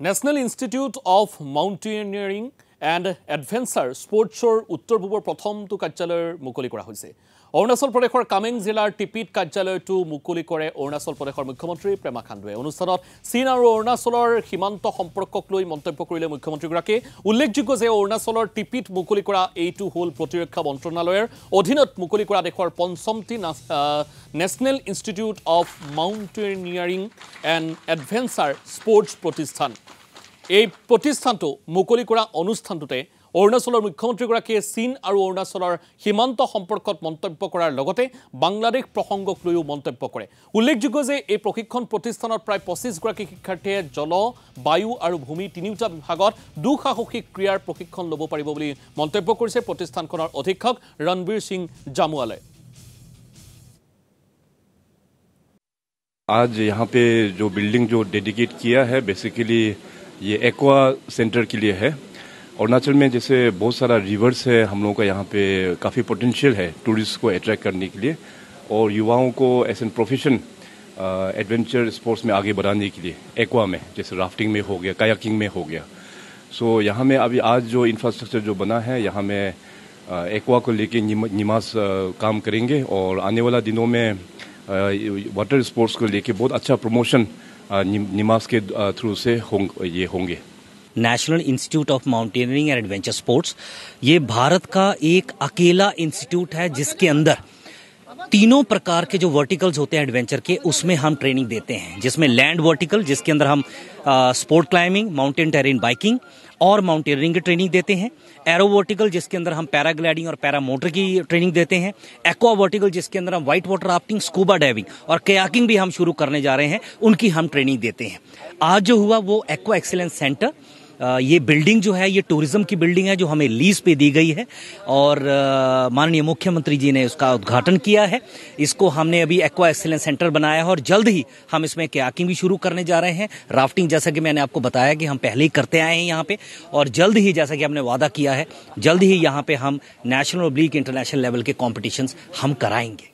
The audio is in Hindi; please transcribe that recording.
National Institute of Mountaineering and Adventure স্পৰ্টছৰ উত্তৰ পূবৰ প্ৰথমটো কাৰ্যালয়ৰ মুকলি কৰা হৈছে অৰুণাচল প্ৰদেশৰ কামেং জিলাৰ টিপিত কাৰ্যালয়টো মুকলি কৰে অৰুণাচল প্ৰদেশৰ মুখ্যমন্ত্ৰী প্ৰেমা খাণ্ডুৱে অনুষ্ঠানত চীন আৰু অৰুণাচলৰ সীমান্ত সম্পৰ্কক লৈ মন্তব্য কৰিলে মুখ্যমন্ত্ৰীগৰাকীয়ে উল্লেখযোগ্য যে অৰুণাচলৰ টিপিত মুকলি কৰা এইটো হ'ল প্ৰতিৰক্ষা মন্ত্ৰণালয়ৰ অধীনত মুকলি কৰা দেশৰ পঞ্চমটি National Institute of Mountaineering and Adventure Sports প্ৰতিষ্ঠান এই প্ৰতিষ্ঠানটো মুকলি কৰা অনুষ্ঠানটোতে অৰুণাচলৰ মুখ্যমন্ত্ৰীগৰাকীয়ে চীন আৰু অৰুণাচলৰ সীমান্ত সম্পৰ্কত মন্তব্য কৰাৰ লগতে বাংলাদেশ প্ৰসংগক লৈও মন্তব্য কৰে উল্লেখযোগ্য যে এই প্ৰশিক্ষণ প্ৰতিষ্ঠানত প্ৰায় পঁচিছগৰাকী শিক্ষাৰ্থীয়ে জল বায়ু আৰু ভূমি তিনিওটা বিভাগত দুঃসাহসিক ক্ৰীড়াৰ প্ৰশিক্ষণ ল'ব পাৰিব বুলি মন্তব্য কৰিছে প্ৰতিষ্ঠানখনৰ অধীক্ষক ৰণবীৰ সিং জামুৱালে আজ ইহঁতে বিল্ডিং ডেডিকেট কিয়া হে বেচিকেলি ये एक्वा सेंटर के लिए है अरुणाचल में जैसे बहुत सारा रिवर्स है हम लोगों का यहाँ पे काफ़ी पोटेंशियल है टूरिस्ट को अट्रैक्ट करने के लिए और युवाओं को as an profession adventure sports में आगे बढ़ाने के लिए एक्वा में जैसे राफ्टिंग में हो गया कायाकिंग में हो गया सो so, यहाँ में अभी आज जो इंफ्रास्ट्रक्चर जो बना है यहाँ में एक्वा को लेके निमास काम करेंगे और आने वाला दिनों में वाटर स्पोर्ट्स को लेके बहुत अच्छा प्रमोशन निमास के थ्रू से होंग, ये होंगे National Institute of Mountaineering and Adventure Sports ये भारत का एक अकेला इंस्टीट्यूट है जिसके अंदर तीनों प्रकार के जो वर्टिकल्स होते हैं एडवेंचर के उसमें हम ट्रेनिंग देते हैं जिसमें लैंड वर्टिकल जिसके अंदर हम sport climbing mountain terrain biking और माउंटेनियरिंग की ट्रेनिंग देते हैं एरो वर्टिकल जिसके अंदर हम पैराग्लाइडिंग और पैरा मोटर की ट्रेनिंग देते हैं एक्वा वर्टिकल जिसके अंदर हम white water rafting scuba diving और कयाकिंग भी हम शुरू करने जा रहे हैं उनकी हम ट्रेनिंग देते हैं आज जो हुआ वो एक्वा एक्सीलेंस सेंटर ये बिल्डिंग जो है ये टूरिज्म की बिल्डिंग है जो हमें लीज पे दी गई है और माननीय मुख्यमंत्री जी ने इसका उद्घाटन किया है इसको हमने अभी एक्वा एक्सेलेंस सेंटर बनाया है और जल्द ही हम इसमें कयाकिंग भी शुरू करने जा रहे हैं राफ्टिंग जैसा कि मैंने आपको बताया कि हम पहले ही करते आए हैं यहाँ पे और जल्द ही जैसा कि हमने वादा किया है जल्द ही यहाँ पे हम नेशनल और लीग इंटरनेशनल लेवल के कॉम्पिटिशन्स हम कराएंगे